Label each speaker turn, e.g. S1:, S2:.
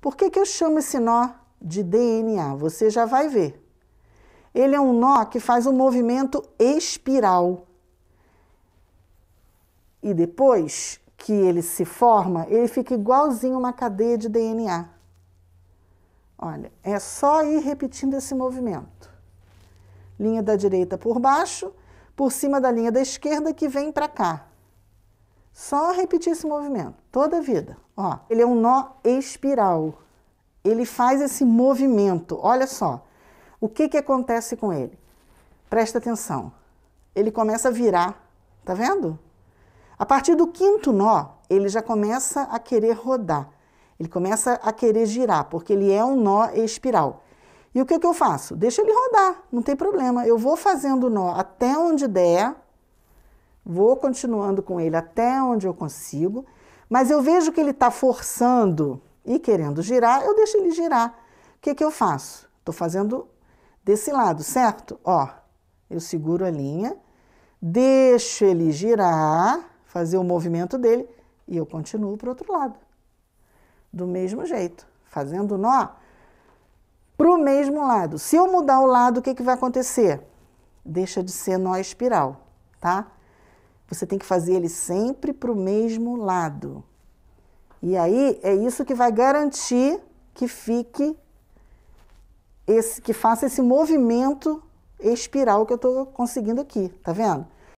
S1: Por que, que eu chamo esse nó de DNA? Você já vai ver. Ele é um nó que faz um movimento espiral. E depois que ele se forma, ele fica igualzinho uma cadeia de DNA. Olha, é só ir repetindo esse movimento. Linha da direita por baixo, por cima da linha da esquerda que vem para cá. Só repetir esse movimento toda a vida. Ó, ele é um nó espiral. Ele faz esse movimento. Olha só. O que, que acontece com ele? Presta atenção. Ele começa a virar, tá vendo? A partir do quinto nó, ele já começa a querer rodar. Ele começa a querer girar, porque ele é um nó espiral. E o que, que eu faço? Deixa ele rodar, não tem problema. Eu vou fazendo o nó até onde der, vou continuando com ele até onde eu consigo, mas eu vejo que ele está forçando e querendo girar, eu deixo ele girar. O que, que eu faço? Estou fazendo desse lado, certo? Ó, eu seguro a linha, deixo ele girar, fazer o movimento dele e eu continuo para o outro lado. Do mesmo jeito, fazendo nó para o mesmo lado. Se eu mudar o lado, o que, que vai acontecer? Deixa de ser nó espiral, tá? Você tem que fazer ele sempre para o mesmo lado. E aí é isso que vai garantir que fique esse, que faça esse movimento espiral que eu estou conseguindo aqui, tá vendo?